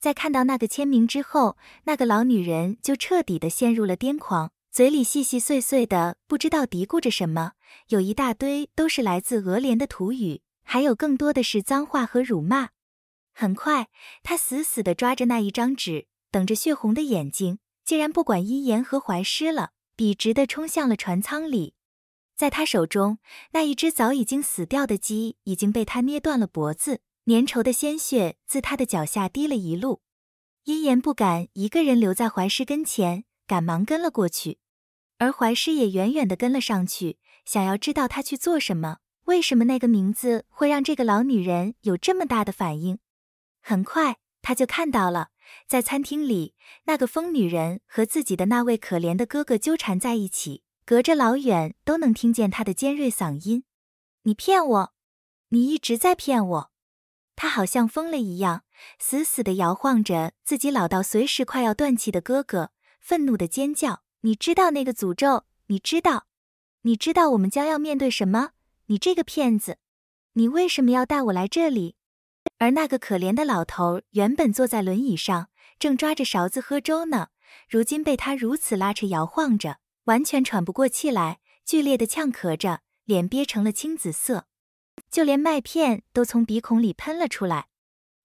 在看到那个签名之后，那个老女人就彻底的陷入了癫狂，嘴里细细碎碎的不知道嘀咕着什么，有一大堆都是来自俄莲的土语，还有更多的是脏话和辱骂。很快，她死死的抓着那一张纸，瞪着血红的眼睛，竟然不管伊言和怀师了，笔直的冲向了船舱里。在她手中，那一只早已经死掉的鸡已经被她捏断了脖子。粘稠的鲜血自他的脚下滴了一路，阴言不敢一个人留在怀师跟前，赶忙跟了过去，而怀师也远远地跟了上去，想要知道他去做什么，为什么那个名字会让这个老女人有这么大的反应。很快，他就看到了，在餐厅里，那个疯女人和自己的那位可怜的哥哥纠缠在一起，隔着老远都能听见他的尖锐嗓音：“你骗我，你一直在骗我。”他好像疯了一样，死死地摇晃着自己老到随时快要断气的哥哥，愤怒地尖叫：“你知道那个诅咒？你知道，你知道我们将要面对什么？你这个骗子！你为什么要带我来这里？”而那个可怜的老头原本坐在轮椅上，正抓着勺子喝粥呢，如今被他如此拉扯摇晃着，完全喘不过气来，剧烈地呛咳着，脸憋成了青紫色。就连麦片都从鼻孔里喷了出来。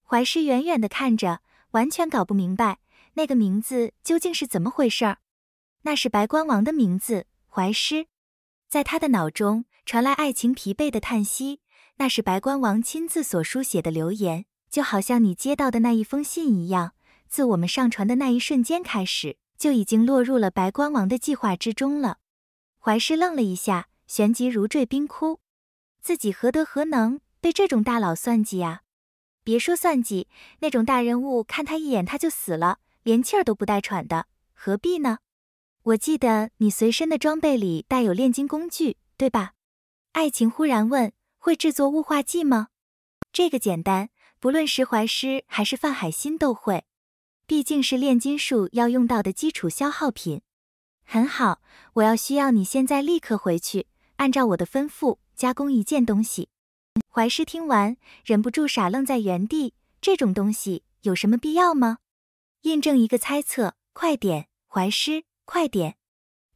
怀师远远地看着，完全搞不明白那个名字究竟是怎么回事儿。那是白冠王的名字。怀师在他的脑中传来爱情疲惫的叹息。那是白冠王亲自所书写的留言，就好像你接到的那一封信一样。自我们上传的那一瞬间开始，就已经落入了白冠王的计划之中了。怀师愣了一下，旋即如坠冰窟。自己何德何能被这种大佬算计呀？别说算计，那种大人物看他一眼他就死了，连气儿都不带喘的，何必呢？我记得你随身的装备里带有炼金工具，对吧？爱情忽然问：“会制作雾化剂吗？”这个简单，不论石怀师还是范海辛都会，毕竟是炼金术要用到的基础消耗品。很好，我要需要你现在立刻回去。按照我的吩咐加工一件东西。怀师听完，忍不住傻愣在原地。这种东西有什么必要吗？印证一个猜测，快点，怀师，快点！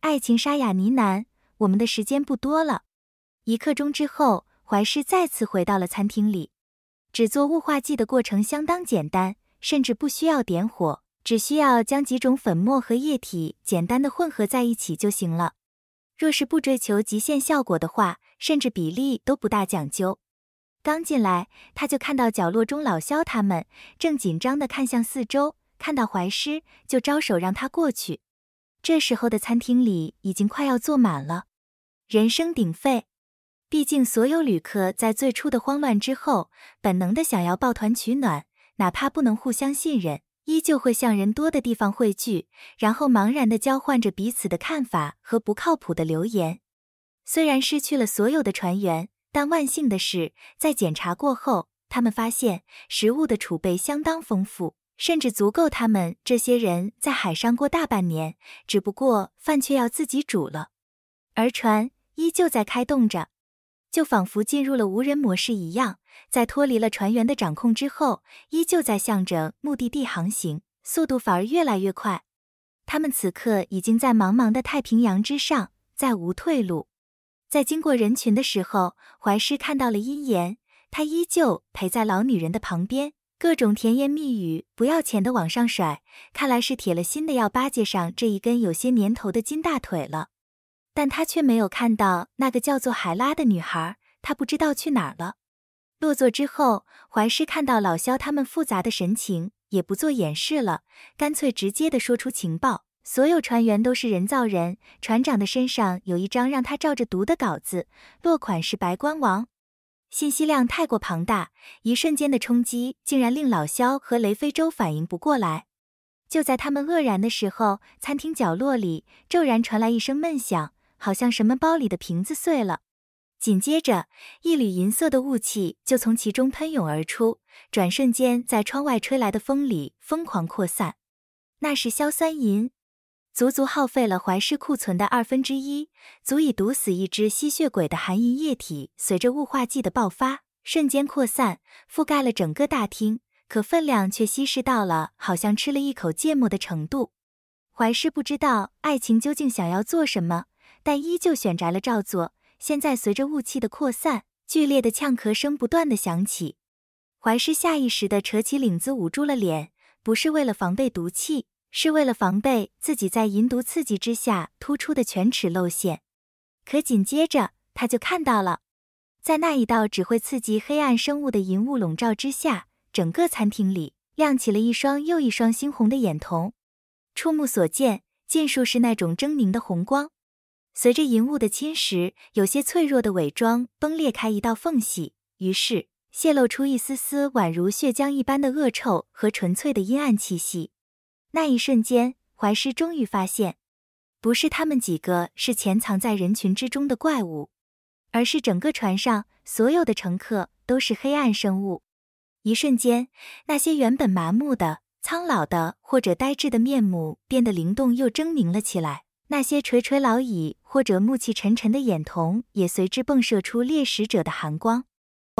爱情沙哑呢喃，我们的时间不多了。一刻钟之后，怀师再次回到了餐厅里。只做雾化剂的过程相当简单，甚至不需要点火，只需要将几种粉末和液体简单的混合在一起就行了。若是不追求极限效果的话，甚至比例都不大讲究。刚进来，他就看到角落中老肖他们正紧张地看向四周，看到怀师就招手让他过去。这时候的餐厅里已经快要坐满了，人声鼎沸。毕竟所有旅客在最初的慌乱之后，本能的想要抱团取暖，哪怕不能互相信任。依旧会向人多的地方汇聚，然后茫然的交换着彼此的看法和不靠谱的流言。虽然失去了所有的船员，但万幸的是，在检查过后，他们发现食物的储备相当丰富，甚至足够他们这些人在海上过大半年。只不过饭却要自己煮了，而船依旧在开动着。就仿佛进入了无人模式一样，在脱离了船员的掌控之后，依旧在向着目的地航行，速度反而越来越快。他们此刻已经在茫茫的太平洋之上，再无退路。在经过人群的时候，怀师看到了殷言，他依旧陪在老女人的旁边，各种甜言蜜语不要钱的往上甩，看来是铁了心的要巴结上这一根有些年头的金大腿了。但他却没有看到那个叫做海拉的女孩，他不知道去哪儿了。落座之后，怀师看到老肖他们复杂的神情，也不做掩饰了，干脆直接的说出情报：所有船员都是人造人，船长的身上有一张让他照着读的稿子，落款是白光王。信息量太过庞大，一瞬间的冲击竟然令老肖和雷非洲反应不过来。就在他们愕然的时候，餐厅角落里骤然传来一声闷响。好像什么包里的瓶子碎了，紧接着一缕银色的雾气就从其中喷涌而出，转瞬间在窗外吹来的风里疯狂扩散。那是硝酸银，足足耗费了怀氏库存的二分之一，足以毒死一只吸血鬼的含银液体，随着雾化剂的爆发，瞬间扩散，覆盖了整个大厅，可分量却稀释到了好像吃了一口芥末的程度。怀氏不知道爱情究竟想要做什么。但依旧选择了照做。现在随着雾气的扩散，剧烈的呛咳声不断的响起，怀师下意识的扯起领子捂住了脸，不是为了防备毒气，是为了防备自己在银毒刺激之下突出的犬齿露馅。可紧接着他就看到了，在那一道只会刺激黑暗生物的银雾笼罩之下，整个餐厅里亮起了一双又一双猩红的眼瞳，触目所见，尽数是那种狰狞的红光。随着银雾的侵蚀，有些脆弱的伪装崩裂开一道缝隙，于是泄露出一丝丝宛如血浆一般的恶臭和纯粹的阴暗气息。那一瞬间，怀师终于发现，不是他们几个是潜藏在人群之中的怪物，而是整个船上所有的乘客都是黑暗生物。一瞬间，那些原本麻木的、苍老的或者呆滞的面目变得灵动又狰狞了起来。那些垂垂老矣。或者暮气沉沉的眼瞳也随之迸射出猎食者的寒光，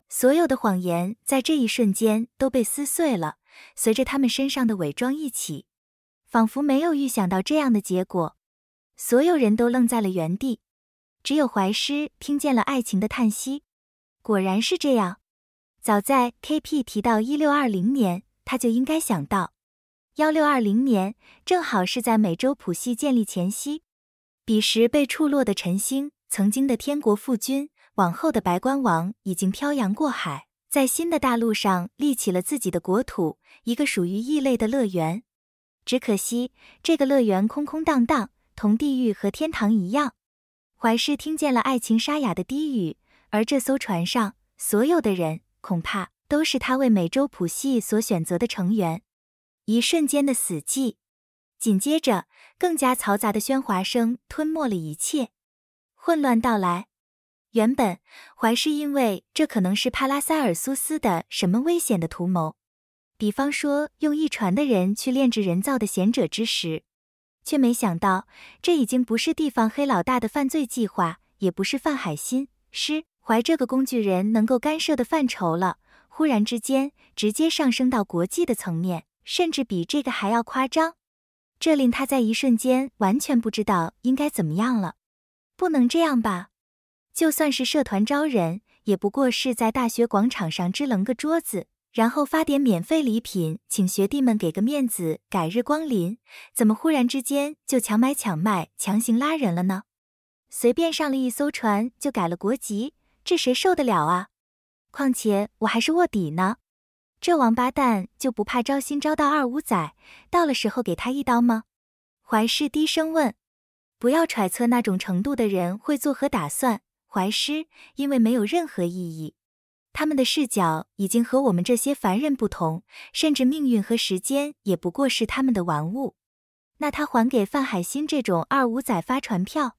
所有的谎言在这一瞬间都被撕碎了，随着他们身上的伪装一起。仿佛没有预想到这样的结果，所有人都愣在了原地，只有怀师听见了爱情的叹息。果然是这样，早在 K P 提到一六二零年，他就应该想到，一六二零年正好是在美洲谱系建立前夕。彼时被触落的晨星，曾经的天国父君，往后的白关王，已经漂洋过海，在新的大陆上立起了自己的国土，一个属于异类的乐园。只可惜，这个乐园空空荡荡，同地狱和天堂一样。怀氏听见了爱情沙哑的低语，而这艘船上所有的人，恐怕都是他为美洲谱系所选择的成员。一瞬间的死寂，紧接着。更加嘈杂的喧哗声吞没了一切，混乱到来。原本怀是因为这可能是帕拉塞尔苏斯的什么危险的图谋，比方说用一船的人去炼制人造的贤者之石，却没想到这已经不是地方黑老大的犯罪计划，也不是范海辛师怀这个工具人能够干涉的范畴了。忽然之间，直接上升到国际的层面，甚至比这个还要夸张。这令他在一瞬间完全不知道应该怎么样了，不能这样吧？就算是社团招人，也不过是在大学广场上支棱个桌子，然后发点免费礼品，请学弟们给个面子，改日光临。怎么忽然之间就强买强卖，强行拉人了呢？随便上了一艘船就改了国籍，这谁受得了啊？况且我还是卧底呢。这王八蛋就不怕招新招到二五仔，到了时候给他一刀吗？怀师低声问：“不要揣测那种程度的人会作何打算。”怀师，因为没有任何意义，他们的视角已经和我们这些凡人不同，甚至命运和时间也不过是他们的玩物。那他还给范海辛这种二五仔发传票，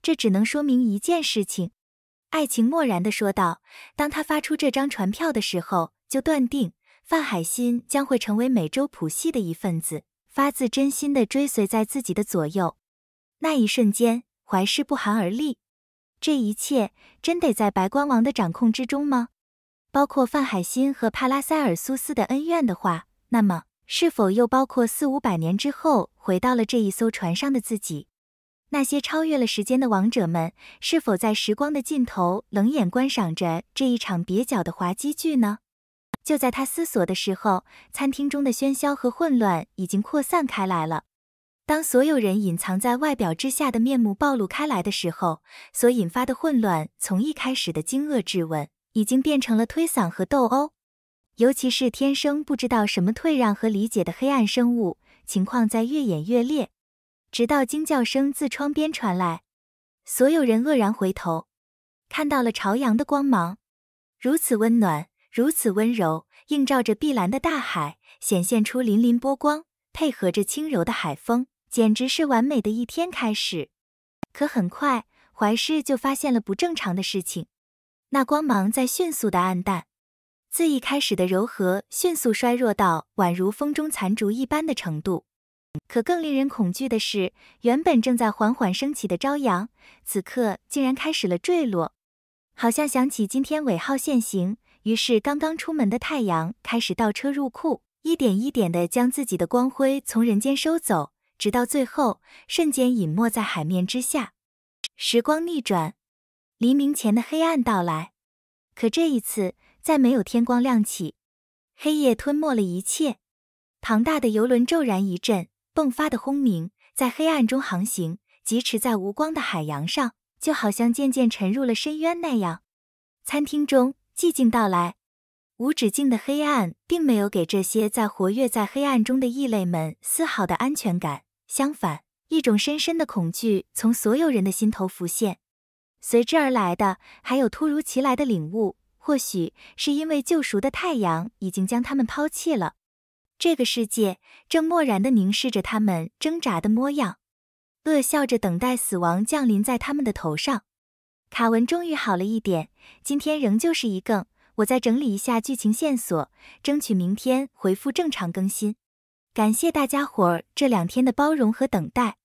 这只能说明一件事情。爱情漠然地说道：“当他发出这张船票的时候，就断定范海辛将会成为美洲谱系的一份子，发自真心地追随在自己的左右。”那一瞬间，怀世不寒而栗。这一切真得在白光王的掌控之中吗？包括范海辛和帕拉塞尔苏斯的恩怨的话，那么是否又包括四五百年之后回到了这一艘船上的自己？那些超越了时间的王者们，是否在时光的尽头冷眼观赏着这一场蹩脚的滑稽剧呢？就在他思索的时候，餐厅中的喧嚣和混乱已经扩散开来了。当所有人隐藏在外表之下的面目暴露开来的时候，所引发的混乱从一开始的惊愕质问，已经变成了推搡和斗殴。尤其是天生不知道什么退让和理解的黑暗生物，情况在越演越烈。直到惊叫声自窗边传来，所有人愕然回头，看到了朝阳的光芒，如此温暖，如此温柔，映照着碧蓝的大海，显现出粼粼波光，配合着轻柔的海风，简直是完美的一天开始。可很快，怀师就发现了不正常的事情，那光芒在迅速的暗淡，自一开始的柔和，迅速衰弱到宛如风中残烛一般的程度。可更令人恐惧的是，原本正在缓缓升起的朝阳，此刻竟然开始了坠落，好像想起今天尾号限行，于是刚刚出门的太阳开始倒车入库，一点一点的将自己的光辉从人间收走，直到最后瞬间隐没在海面之下。时光逆转，黎明前的黑暗到来，可这一次再没有天光亮起，黑夜吞没了一切，庞大的游轮骤然一震。迸发的轰鸣，在黑暗中航行，疾驰在无光的海洋上，就好像渐渐沉入了深渊那样。餐厅中寂静到来，无止境的黑暗并没有给这些在活跃在黑暗中的异类们丝毫的安全感。相反，一种深深的恐惧从所有人的心头浮现。随之而来的，还有突如其来的领悟：或许是因为救赎的太阳已经将他们抛弃了。这个世界正漠然地凝视着他们挣扎的模样，恶笑着等待死亡降临在他们的头上。卡文终于好了一点，今天仍旧是一更，我再整理一下剧情线索，争取明天回复正常更新。感谢大家伙儿这两天的包容和等待。